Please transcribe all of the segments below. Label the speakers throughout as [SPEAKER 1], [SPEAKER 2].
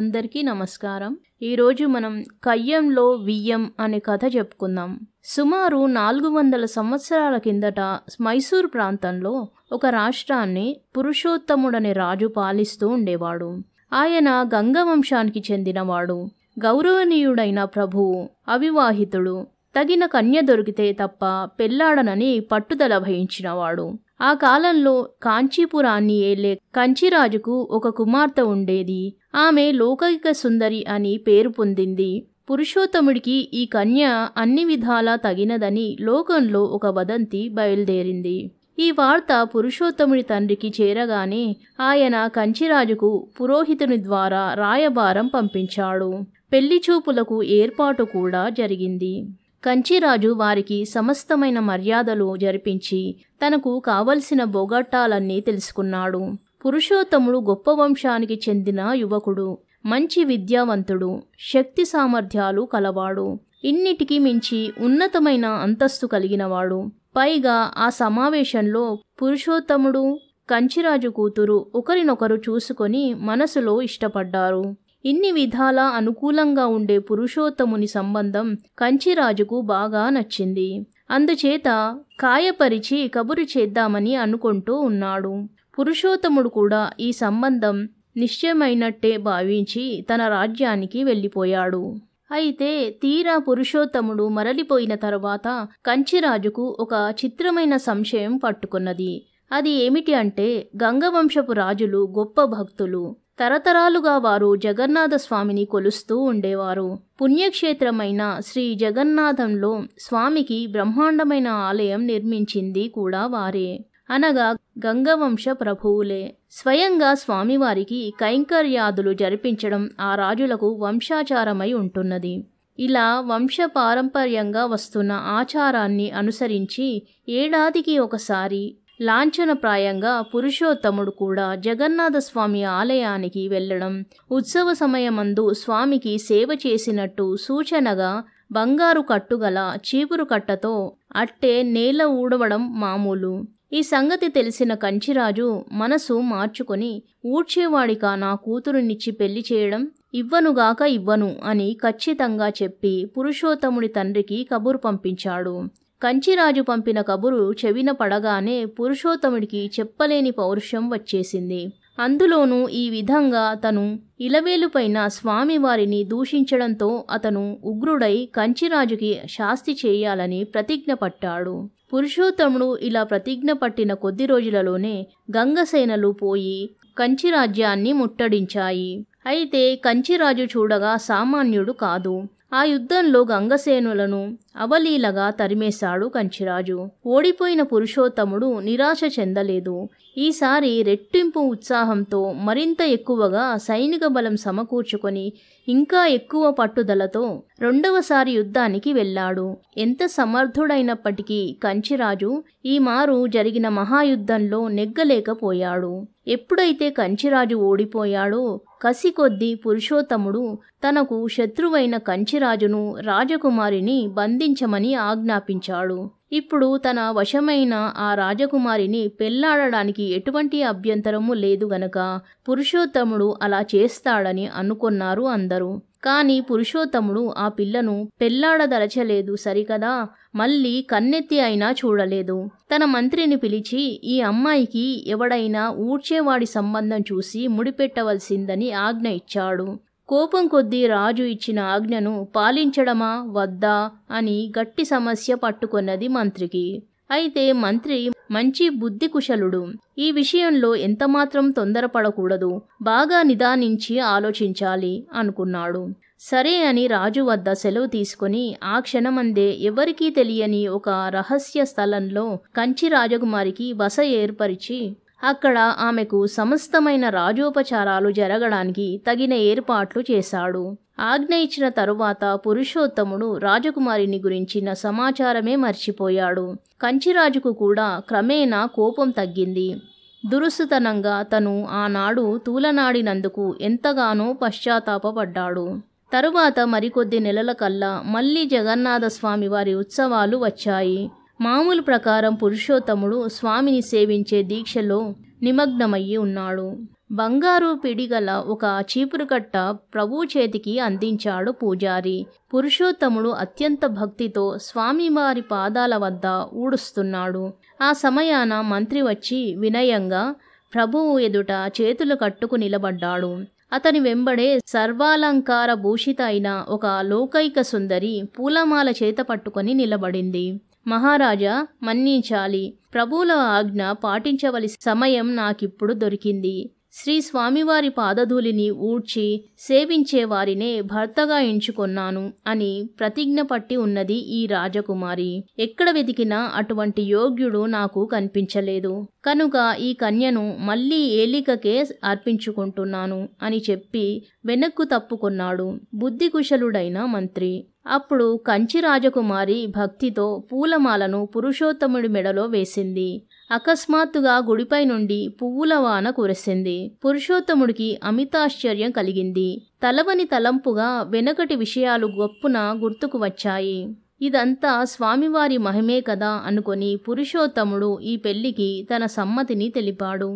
[SPEAKER 1] అందరికీ నమస్కారం ఈరోజు మనం కయ్యంలో వియ్యం అనే కథ చెప్పుకుందాం సుమారు నాలుగు వందల సంవత్సరాల కిందట మైసూర్ ప్రాంతంలో ఒక రాష్ట్రాన్ని పురుషోత్తముడనే రాజు పాలిస్తూ ఉండేవాడు ఆయన గంగ వంశానికి చెందినవాడు గౌరవనీయుడైన ప్రభువు అవివాహితుడు తగిన కన్య దొరికితే తప్ప పెళ్లాడనని పట్టుదల వహించినవాడు ఆ కాలంలో కాంచీపురాన్ని ఏలే కంచిరాజుకు ఒక కుమార్తె ఉండేది ఆమె లోకైక సుందరి అని పేరు పొందింది పురుషోత్తముడికి ఈ కన్య అన్ని విధాలా తగినదని లోకంలో ఒక వదంతి బయలుదేరింది ఈ వార్త పురుషోత్తముడి తండ్రికి చేరగానే ఆయన కంచిరాజుకు పురోహితుని ద్వారా రాయబారం పంపించాడు పెళ్లి చూపులకు ఏర్పాటు కూడా జరిగింది కంచిరాజు వారికి సమస్తమైన మర్యాదలు జరిపించి తనకు కావలసిన బోగట్టాలన్నీ తెలుసుకున్నాడు పురుషోత్తముడు గొప్ప వంశానికి చెందిన యువకుడు మంచి విద్యావంతుడు శక్తి సామర్థ్యాలు కలవాడు ఇన్నిటికి మించి ఉన్నతమైన అంతస్తు కలిగినవాడు పైగా ఆ సమావేశంలో పురుషోత్తముడు కంచిరాజు కూతురు ఒకరినొకరు చూసుకొని మనసులో ఇష్టపడ్డారు ఇన్ని విధాలా అనుకూలంగా ఉండే పురుషోత్తముని సంబంధం కంచిరాజుకు బాగా నచ్చింది అందుచేత కాయపరిచి కబురు చేద్దామని అనుకుంటూ ఉన్నాడు పురుషోత్తముడు కూడా ఈ సంబంధం నిశ్చయమైనట్టే భావించి తన రాజ్యానికి వెళ్ళిపోయాడు అయితే తీరా పురుషోత్తముడు మరలిపోయిన తర్వాత కంచిరాజుకు ఒక చిత్రమైన సంశయం పట్టుకున్నది అది ఏమిటి అంటే గంగవంశపు రాజులు గొప్ప భక్తులు తరతరాలుగా వారు జగన్నాథ స్వామిని కొలుస్తూ ఉండేవారు పుణ్యక్షేత్రమైన శ్రీ జగన్నాథంలో స్వామికి బ్రహ్మాండమైన ఆలయం నిర్మించింది కూడా వారే అనగా గంగవంశ ప్రభువులే స్వయంగా స్వామివారికి కైంకర్యాదులు జరిపించడం ఆ రాజులకు వంశాచారమై ఉంటున్నది ఇలా వంశపారంపర్యంగా వస్తున్న ఆచారాన్ని అనుసరించి ఏడాదికి ఒకసారి లాంఛనప్రాయంగా పురుషోత్తముడు కూడా జగన్నాథస్వామి ఆలయానికి వెళ్ళడం ఉత్సవ సమయమందు స్వామికి సేవ చేసినట్టు సూచనగా బంగారు కట్టుగల చీపురు కట్టతో అట్టే నేల ఊడవడం మామూలు ఈ సంగతి తెలిసిన కంచిరాజు మనసు మార్చుకొని ఊడ్చేవాడిక నా కూతురునిచ్చి పెళ్లి చేయడం ఇవ్వనుగాక ఇవ్వను అని ఖచ్చితంగా చెప్పి పురుషోత్తముడి తండ్రికి కబురు పంపించాడు కంచిరాజు పంపిన కబురు చెవిన పడగానే పురుషోత్తముడికి చెప్పలేని పౌరుషం వచ్చేసింది అందులోనూ ఈ విధంగా తను ఇలవేలుపైన స్వామివారిని దూషించడంతో అతను ఉగ్రుడై కంచిరాజుకి శాస్తి చేయాలని ప్రతిజ్ఞ పట్టాడు పురుషోత్తముడు ఇలా ప్రతిజ్ఞ పట్టిన కొద్ది రోజులలోనే గంగసేనలు పోయి కంచిరాజ్యాన్ని ముట్టడించాయి అయితే కంచిరాజు చూడగా సామాన్యుడు కాదు ఆ యుద్ధంలో గంగసేనులను అవలీలగా తరిమేశాడు కంచిరాజు ఓడిపోయిన పురుషోత్తముడు నిరాశ చెందలేదు ఈసారి రెట్టింపు ఉత్సాహంతో మరింత ఎక్కువగా సైనిక బలం సమకూర్చుకొని ఇంకా ఎక్కువ పట్టుదలతో రెండవసారి యుద్ధానికి వెళ్ళాడు ఎంత సమర్థుడైనప్పటికీ కంచిరాజు ఈ మారు జరిగిన మహాయుద్ధంలో నెగ్గలేకపోయాడు ఎప్పుడైతే కంచిరాజు ఓడిపోయాడో కసి కొద్దీ పురుషోత్తముడు తనకు శత్రువైన కంచిరాజును రాజకుమారిని బంధించమని ఆజ్ఞాపించాడు ఇప్పుడు తన వశమైన ఆ రాజకుమారిని పెళ్లాడడానికి ఎటువంటి అభ్యంతరము లేదు గనక పురుషోత్తముడు అలా చేస్తాడని అనుకున్నారు అందరూ కానీ పురుషోత్తముడు ఆ పిల్లను పెళ్లాడదలచలేదు సరికదా మళ్ళీ కన్నెత్తి అయినా చూడలేదు తన మంత్రిని పిలిచి ఈ అమ్మాయికి ఎవడైనా ఊడ్చేవాడి సంబంధం చూసి ముడిపెట్టవలసిందని ఆజ్ఞ ఇచ్చాడు కోపం కొద్దీ రాజు ఇచ్చిన ఆజ్ఞను పాలించడమా వద్దా అని గట్టి సమస్య పట్టుకొన్నది మంత్రికి అయితే మంత్రి మంచి బుద్ధి కుశలుడు ఈ విషయంలో ఎంతమాత్రం తొందరపడకూడదు బాగా నిదానించి ఆలోచించాలి అనుకున్నాడు సరే అని రాజు వద్ద సెలవు తీసుకుని ఆ క్షణమందే ఎవరికీ తెలియని ఒక రహస్య స్థలంలో కంచి రాజకుమారికి బస ఏర్పరిచి అక్కడ ఆమెకు సమస్తమైన రాజోపచారాలు జరగడానికి తగిన ఏర్పాట్లు చేశాడు ఆజ్ఞ ఇచ్చిన తరువాత పురుషోత్తముడు రాజకుమారిని గురించిన సమాచారమే మర్చిపోయాడు కంచిరాజుకు కూడా క్రమేణా కోపం తగ్గింది దురుసుతనంగా తను ఆనాడు తూలనాడినందుకు ఎంతగానో పశ్చాత్తాపడ్డాడు తరువాత మరికొద్ది నెలల కల్లా మళ్ళీ జగన్నాథస్వామి వారి ఉత్సవాలు వచ్చాయి మామూలు ప్రకారం పురుషోత్తముడు స్వామిని సేవించే దీక్షలో నిమగ్నమయ్యి ఉన్నాడు బంగారు పిడిగల ఒక చీపురుకట్ట ప్రభు చేతికి అందించాడు పూజారి పురుషోత్తముడు అత్యంత భక్తితో స్వామివారి పాదాల వద్ద ఊడుస్తున్నాడు ఆ సమయాన మంత్రి వచ్చి వినయంగా ప్రభువు ఎదుట చేతులు కట్టుకు నిలబడ్డాడు అతని వెంబడే సర్వాలంకార భూషిత అయిన ఒక లోకైక సుందరి పూలమాల చేత పట్టుకొని నిలబడింది మహారాజా మన్నించాలి ప్రభువుల ఆజ్ఞ పాటించవలసి సమయం నాకిప్పుడు దొరికింది శ్రీ స్వామివారి పాదధూలిని ఊడ్చి సేవించేవారినే భర్తగా ఎంచుకొన్నాను అని ప్రతిజ్ఞ పట్టి ఉన్నది ఈ రాజకుమారి ఎక్కడ వెతికినా అటువంటి యోగ్యుడు నాకు కనిపించలేదు కనుక ఈ కన్యను మళ్ళీ ఏలికకే అర్పించుకుంటున్నాను అని చెప్పి వెనక్కు తప్పుకున్నాడు బుద్ధికుశలుడైన మంత్రి అప్పుడు కంచి రాజకుమారి భక్తితో పూలమాలను పురుషోత్తముడి మెడలో వేసింది అకస్మాత్తుగా గుడిపై నుండి పువ్వుల వాన కురిసింది పురుషోత్తముడికి అమితాశ్చర్యం కలిగింది తలవని తలంపుగా వెనకటి విషయాలు గొప్పున గుర్తుకు వచ్చాయి ఇదంతా స్వామివారి మహిమే కదా అనుకొని పురుషోత్తముడు ఈ పెళ్లికి తన సమ్మతిని తెలిపాడు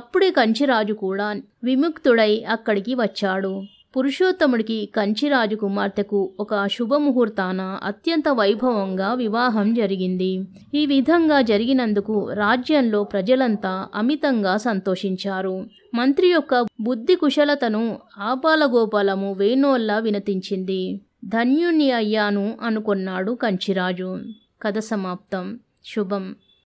[SPEAKER 1] అప్పుడే కంచిరాజు కూడా విముక్తుడై అక్కడికి వచ్చాడు పురుషోత్తముడికి కంచి కుమార్తెకు ఒక శుభముహూర్తాన అత్యంత వైభవంగా వివాహం జరిగింది ఈ విధంగా జరిగినందుకు రాజ్యంలో ప్రజలంతా అమితంగా సంతోషించారు మంత్రి యొక్క బుద్ధి కుశలతను ఆపాలగోపాలము వేణోల్లా వినతించింది ధన్యుని అయ్యాను అనుకున్నాడు కంచిరాజు కథ సమాప్తం శుభం